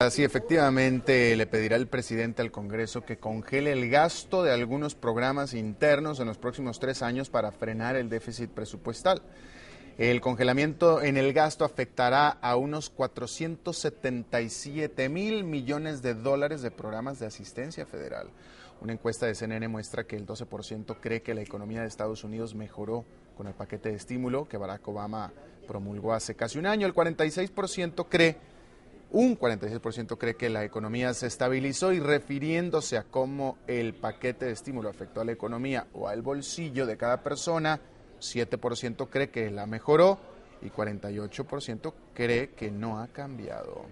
Así efectivamente le pedirá el presidente al Congreso que congele el gasto de algunos programas internos en los próximos tres años para frenar el déficit presupuestal. El congelamiento en el gasto afectará a unos 477 mil millones de dólares de programas de asistencia federal. Una encuesta de CNN muestra que el 12% cree que la economía de Estados Unidos mejoró con el paquete de estímulo que Barack Obama promulgó hace casi un año. El 46% cree que un 46% cree que la economía se estabilizó y refiriéndose a cómo el paquete de estímulo afectó a la economía o al bolsillo de cada persona, 7% cree que la mejoró y 48% cree que no ha cambiado.